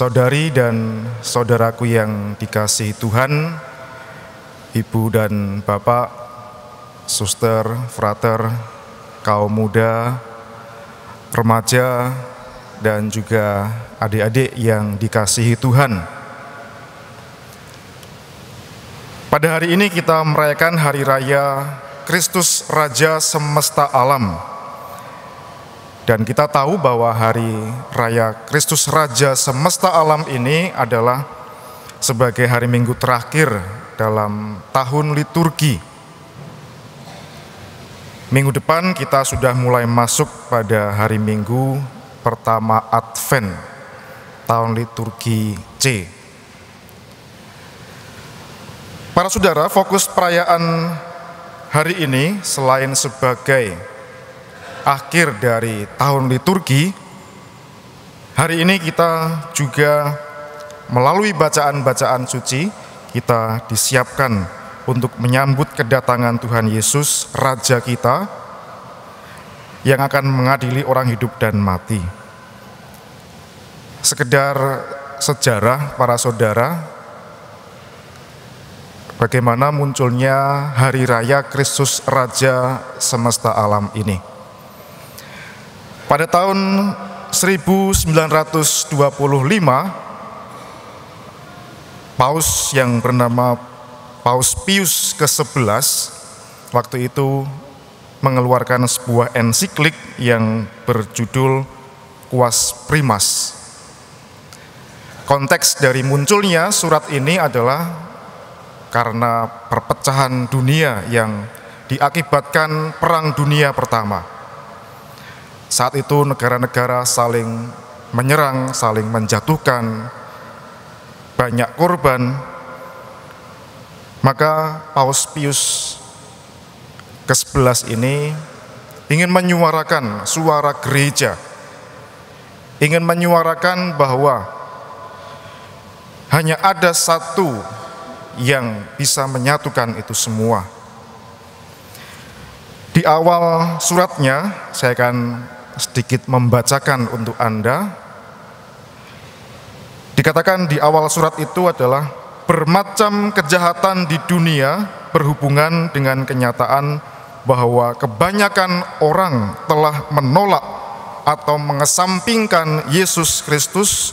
Saudari dan saudaraku yang dikasihi Tuhan, Ibu dan Bapak, Suster, Frater, kaum muda, remaja, dan juga adik-adik yang dikasihi Tuhan. Pada hari ini kita merayakan Hari Raya Kristus Raja Semesta Alam dan kita tahu bahwa hari raya Kristus Raja semesta alam ini adalah sebagai hari Minggu terakhir dalam tahun liturgi. Minggu depan kita sudah mulai masuk pada hari Minggu pertama Advent tahun liturgi C. Para saudara, fokus perayaan hari ini selain sebagai akhir dari tahun liturgi, hari ini kita juga melalui bacaan-bacaan suci, kita disiapkan untuk menyambut kedatangan Tuhan Yesus, Raja kita, yang akan mengadili orang hidup dan mati. Sekedar sejarah para saudara, bagaimana munculnya Hari Raya Kristus Raja Semesta Alam ini. Pada tahun 1925 Paus yang bernama Paus Pius ke-11 waktu itu mengeluarkan sebuah ensiklik yang berjudul Quas Primas. Konteks dari munculnya surat ini adalah karena perpecahan dunia yang diakibatkan Perang Dunia Pertama. Saat itu negara-negara saling menyerang, saling menjatuhkan, banyak korban. Maka Paus Pius ke-11 ini ingin menyuarakan suara gereja, ingin menyuarakan bahwa hanya ada satu yang bisa menyatukan itu semua. Di awal suratnya, saya akan sedikit membacakan untuk Anda. Dikatakan di awal surat itu adalah bermacam kejahatan di dunia berhubungan dengan kenyataan bahwa kebanyakan orang telah menolak atau mengesampingkan Yesus Kristus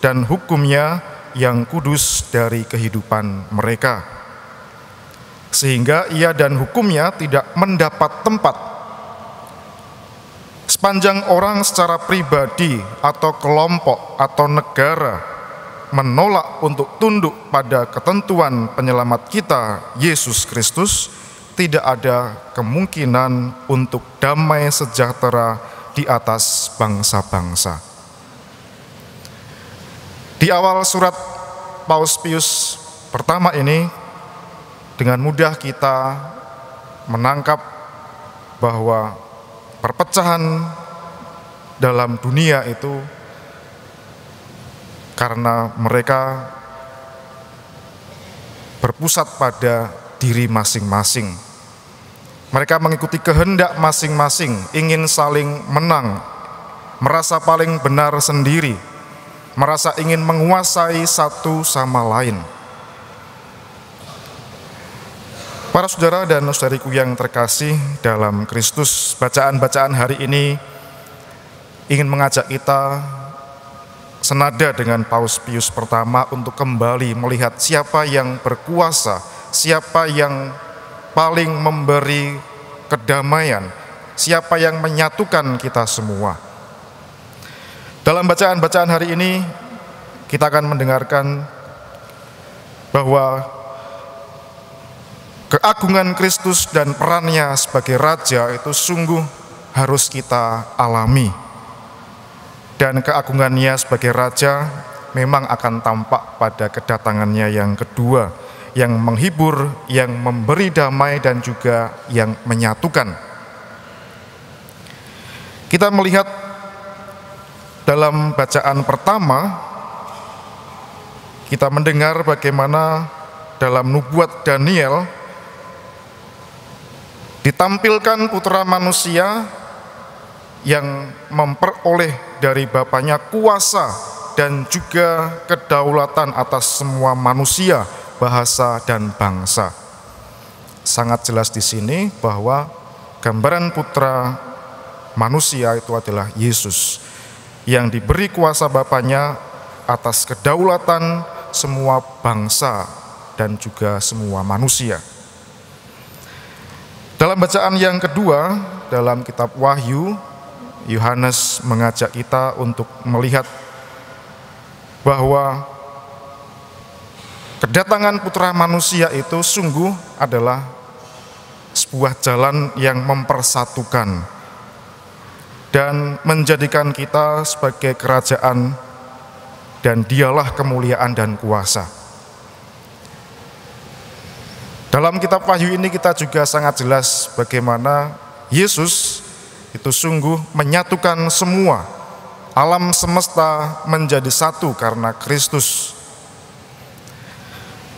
dan hukumnya yang kudus dari kehidupan mereka. Sehingga ia dan hukumnya tidak mendapat tempat Sepanjang orang secara pribadi atau kelompok atau negara menolak untuk tunduk pada ketentuan penyelamat kita Yesus Kristus, tidak ada kemungkinan untuk damai sejahtera di atas bangsa-bangsa. Di awal surat Paus Pius pertama ini dengan mudah kita menangkap bahwa perpecahan dalam dunia itu karena mereka berpusat pada diri masing-masing. Mereka mengikuti kehendak masing-masing, ingin saling menang, merasa paling benar sendiri, merasa ingin menguasai satu sama lain. Para saudara dan saudariku yang terkasih dalam Kristus, bacaan-bacaan hari ini ingin mengajak kita senada dengan Paus Pius pertama untuk kembali melihat siapa yang berkuasa, siapa yang paling memberi kedamaian, siapa yang menyatukan kita semua. Dalam bacaan-bacaan hari ini kita akan mendengarkan bahwa keagungan Kristus dan perannya sebagai Raja itu sungguh harus kita alami. Dan keagungannya sebagai Raja memang akan tampak pada kedatangannya yang kedua, yang menghibur, yang memberi damai, dan juga yang menyatukan. Kita melihat dalam bacaan pertama, kita mendengar bagaimana dalam nubuat Daniel, Ditampilkan putra manusia yang memperoleh dari Bapaknya kuasa dan juga kedaulatan atas semua manusia, bahasa, dan bangsa. Sangat jelas di sini bahwa gambaran putra manusia itu adalah Yesus yang diberi kuasa Bapaknya atas kedaulatan semua bangsa dan juga semua manusia. Dalam bacaan yang kedua dalam kitab Wahyu, Yohanes mengajak kita untuk melihat bahwa kedatangan putra manusia itu sungguh adalah sebuah jalan yang mempersatukan dan menjadikan kita sebagai kerajaan dan dialah kemuliaan dan kuasa. Dalam kitab Wahyu ini kita juga sangat jelas bagaimana Yesus itu sungguh menyatukan semua alam semesta menjadi satu karena Kristus.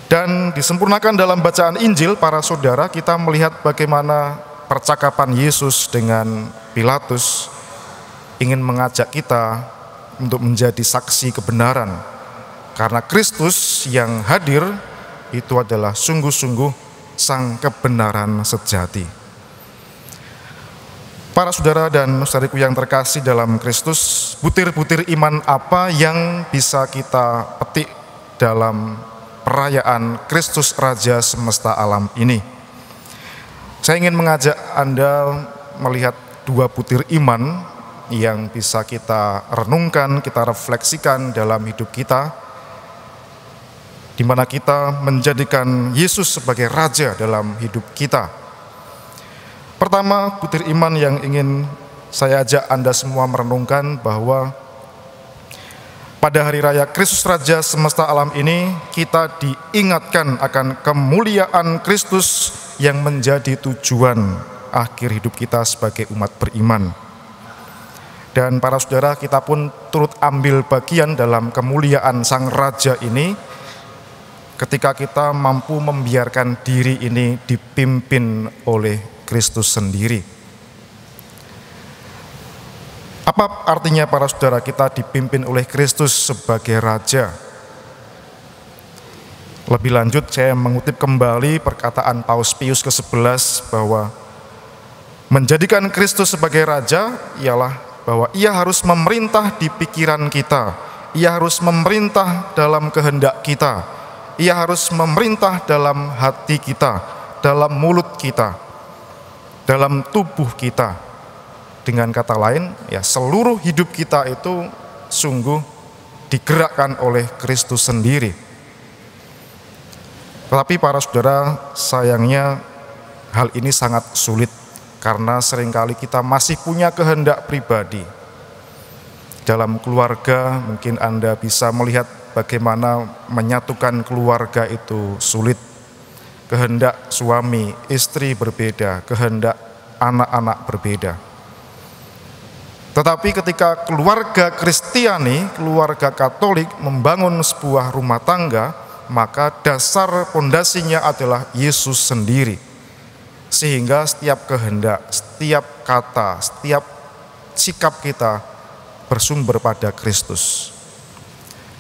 Dan disempurnakan dalam bacaan Injil para saudara kita melihat bagaimana percakapan Yesus dengan Pilatus ingin mengajak kita untuk menjadi saksi kebenaran. Karena Kristus yang hadir itu adalah sungguh-sungguh sang kebenaran sejati. Para saudara dan saudariku yang terkasih dalam Kristus, butir-butir iman apa yang bisa kita petik dalam perayaan Kristus Raja semesta alam ini? Saya ingin mengajak Anda melihat dua butir iman yang bisa kita renungkan, kita refleksikan dalam hidup kita di mana kita menjadikan Yesus sebagai raja dalam hidup kita. Pertama, butir iman yang ingin saya ajak Anda semua merenungkan bahwa pada hari raya Kristus Raja semesta alam ini kita diingatkan akan kemuliaan Kristus yang menjadi tujuan akhir hidup kita sebagai umat beriman. Dan para saudara kita pun turut ambil bagian dalam kemuliaan Sang Raja ini ketika kita mampu membiarkan diri ini dipimpin oleh Kristus sendiri. Apa artinya para saudara kita dipimpin oleh Kristus sebagai Raja? Lebih lanjut saya mengutip kembali perkataan Paus Pius ke-11 bahwa menjadikan Kristus sebagai Raja ialah bahwa ia harus memerintah di pikiran kita, ia harus memerintah dalam kehendak kita, ia harus memerintah dalam hati kita, dalam mulut kita, dalam tubuh kita. Dengan kata lain, ya seluruh hidup kita itu sungguh digerakkan oleh Kristus sendiri. Tetapi para saudara, sayangnya hal ini sangat sulit karena seringkali kita masih punya kehendak pribadi. Dalam keluarga mungkin Anda bisa melihat bagaimana menyatukan keluarga itu sulit. Kehendak suami, istri berbeda, kehendak anak-anak berbeda. Tetapi ketika keluarga Kristiani, keluarga Katolik membangun sebuah rumah tangga, maka dasar pondasinya adalah Yesus sendiri. Sehingga setiap kehendak, setiap kata, setiap sikap kita bersumber pada Kristus.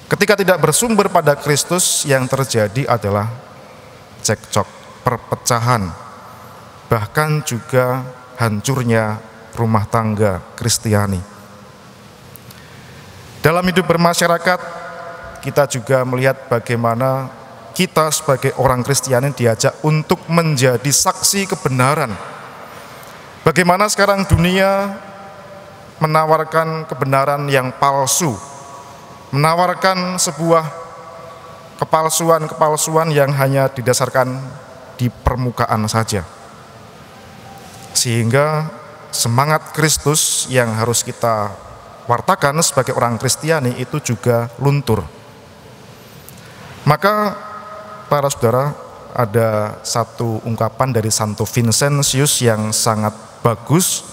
Ketika tidak bersumber pada Kristus, yang terjadi adalah cekcok, perpecahan, bahkan juga hancurnya rumah tangga Kristiani. Dalam hidup bermasyarakat, kita juga melihat bagaimana kita sebagai orang Kristiani diajak untuk menjadi saksi kebenaran. Bagaimana sekarang dunia menawarkan kebenaran yang palsu, menawarkan sebuah kepalsuan-kepalsuan yang hanya didasarkan di permukaan saja. Sehingga semangat Kristus yang harus kita wartakan sebagai orang Kristiani itu juga luntur. Maka para saudara ada satu ungkapan dari Santo Vincentius yang sangat bagus.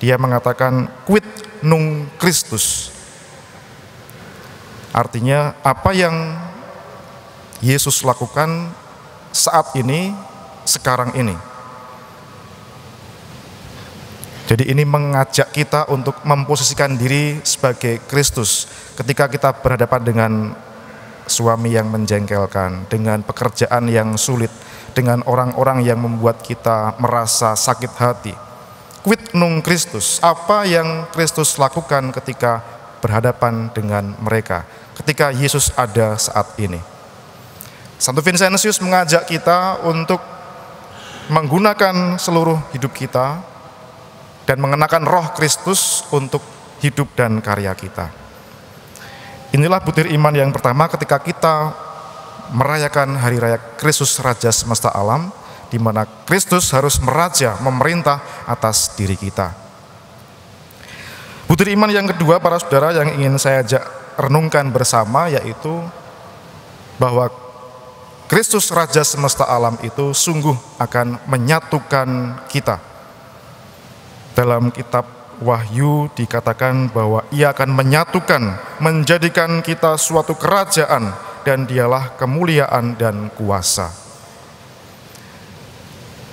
Dia mengatakan quid nung Christus. Artinya apa yang Yesus lakukan saat ini, sekarang ini. Jadi ini mengajak kita untuk memposisikan diri sebagai Kristus ketika kita berhadapan dengan suami yang menjengkelkan, dengan pekerjaan yang sulit, dengan orang-orang yang membuat kita merasa sakit hati. Quid nung Kristus, apa yang Kristus lakukan ketika berhadapan dengan mereka? ketika Yesus ada saat ini. Santo Vincentius mengajak kita untuk menggunakan seluruh hidup kita dan mengenakan roh Kristus untuk hidup dan karya kita. Inilah butir iman yang pertama ketika kita merayakan hari raya Kristus Raja semesta alam di mana Kristus harus meraja, memerintah atas diri kita. Butir iman yang kedua para saudara yang ingin saya ajak renungkan bersama yaitu bahwa Kristus Raja semesta alam itu sungguh akan menyatukan kita. Dalam kitab Wahyu dikatakan bahwa ia akan menyatukan, menjadikan kita suatu kerajaan dan dialah kemuliaan dan kuasa.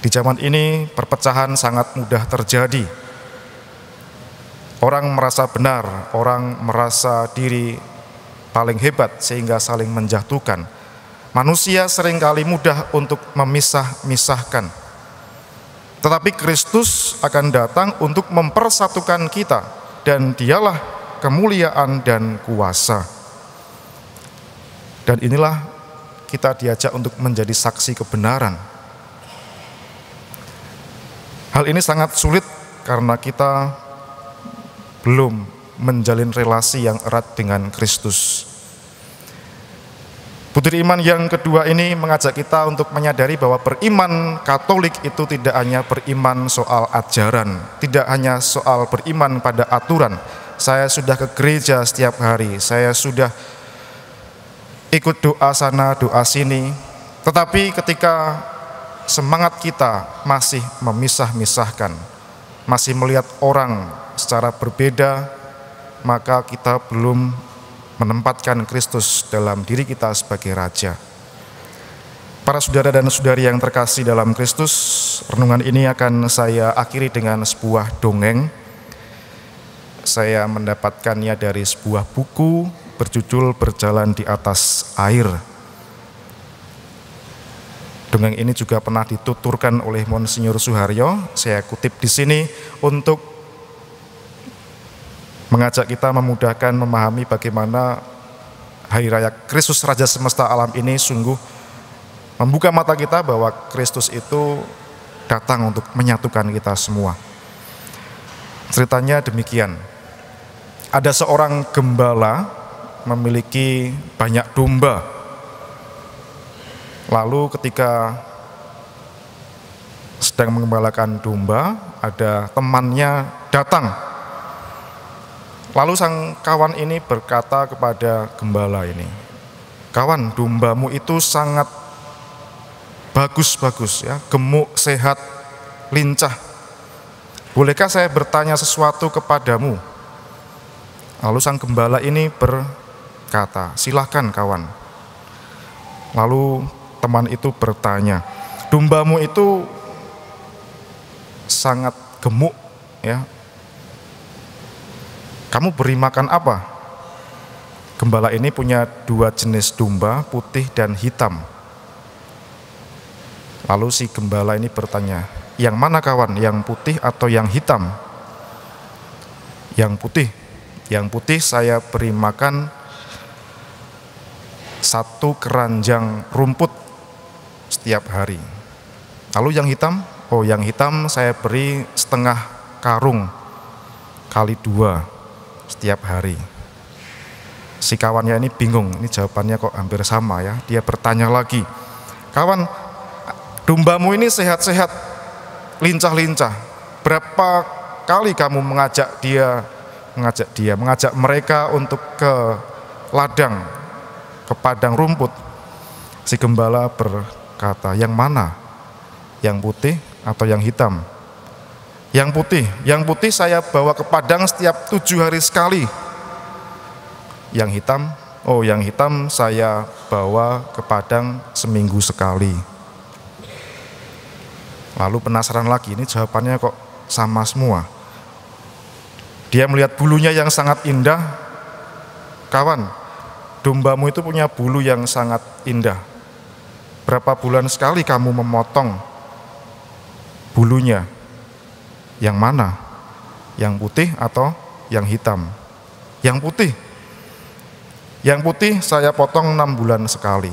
Di zaman ini perpecahan sangat mudah terjadi Orang merasa benar, orang merasa diri paling hebat sehingga saling menjatuhkan. Manusia seringkali mudah untuk memisah-misahkan. Tetapi Kristus akan datang untuk mempersatukan kita dan dialah kemuliaan dan kuasa. Dan inilah kita diajak untuk menjadi saksi kebenaran. Hal ini sangat sulit karena kita belum menjalin relasi yang erat dengan Kristus. Putri iman yang kedua ini mengajak kita untuk menyadari bahwa beriman Katolik itu tidak hanya beriman soal ajaran, tidak hanya soal beriman pada aturan. Saya sudah ke gereja setiap hari, saya sudah ikut doa sana, doa sini. Tetapi ketika semangat kita masih memisah-misahkan, masih melihat orang secara berbeda, maka kita belum menempatkan Kristus dalam diri kita sebagai Raja. Para saudara dan saudari yang terkasih dalam Kristus, renungan ini akan saya akhiri dengan sebuah dongeng. Saya mendapatkannya dari sebuah buku berjudul Berjalan di Atas Air Dongeng ini juga pernah dituturkan oleh Monsinyur Suharyo. Saya kutip di sini untuk mengajak kita memudahkan memahami bagaimana Hari Raya Kristus Raja Semesta Alam ini sungguh membuka mata kita bahwa Kristus itu datang untuk menyatukan kita semua. Ceritanya demikian. Ada seorang gembala memiliki banyak domba Lalu ketika sedang mengembalakan domba, ada temannya datang. Lalu sang kawan ini berkata kepada gembala ini, "Kawan, dombamu itu sangat bagus-bagus ya, gemuk, sehat, lincah. Bolehkah saya bertanya sesuatu kepadamu?" Lalu sang gembala ini berkata, "Silahkan, kawan." Lalu Teman itu bertanya, "Dombamu itu sangat gemuk, ya. Kamu beri makan apa?" Gembala ini punya dua jenis domba, putih dan hitam. Lalu si gembala ini bertanya, "Yang mana kawan? Yang putih atau yang hitam?" Yang putih. Yang putih saya beri makan satu keranjang rumput setiap hari. Lalu yang hitam, oh yang hitam saya beri setengah karung kali dua setiap hari. Si kawannya ini bingung, ini jawabannya kok hampir sama ya. Dia bertanya lagi, kawan dombamu ini sehat-sehat, lincah-lincah. Berapa kali kamu mengajak dia, mengajak dia, mengajak mereka untuk ke ladang, ke padang rumput? Si gembala ber, berkata, "Yang mana? Yang putih atau yang hitam?" Yang putih, yang putih saya bawa ke Padang setiap tujuh hari sekali. Yang hitam, oh yang hitam saya bawa ke Padang seminggu sekali. Lalu penasaran lagi, ini jawabannya kok sama semua. Dia melihat bulunya yang sangat indah. Kawan, dombamu itu punya bulu yang sangat indah. Berapa bulan sekali kamu memotong bulunya? Yang mana? Yang putih atau yang hitam? Yang putih. Yang putih saya potong enam bulan sekali.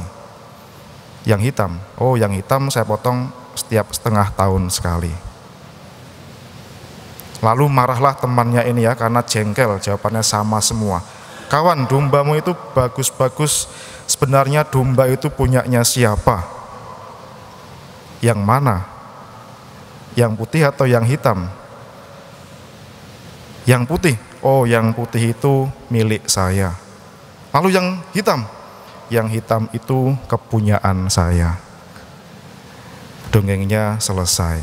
Yang hitam, oh yang hitam saya potong setiap setengah tahun sekali. Lalu marahlah temannya ini ya karena jengkel jawabannya sama semua. Kawan dombamu itu bagus-bagus sebenarnya domba itu punyanya siapa? Yang mana? Yang putih atau yang hitam? Yang putih. Oh, yang putih itu milik saya. Lalu yang hitam? Yang hitam itu kepunyaan saya. Dongengnya selesai.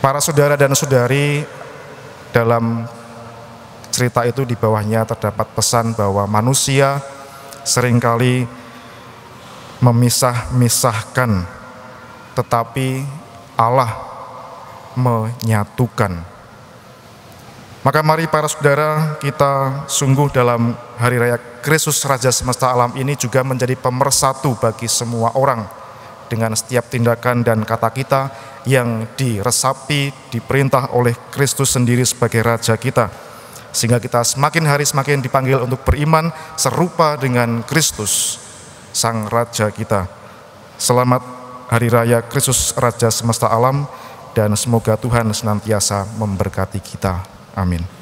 Para saudara dan saudari dalam cerita itu di bawahnya terdapat pesan bahwa manusia seringkali memisah-misahkan, tetapi Allah menyatukan. Maka mari para saudara kita sungguh dalam hari raya Kristus Raja Semesta Alam ini juga menjadi pemersatu bagi semua orang dengan setiap tindakan dan kata kita yang diresapi, diperintah oleh Kristus sendiri sebagai Raja kita sehingga kita semakin hari semakin dipanggil untuk beriman serupa dengan Kristus, Sang Raja kita. Selamat Hari Raya Kristus Raja Semesta Alam dan semoga Tuhan senantiasa memberkati kita. Amin.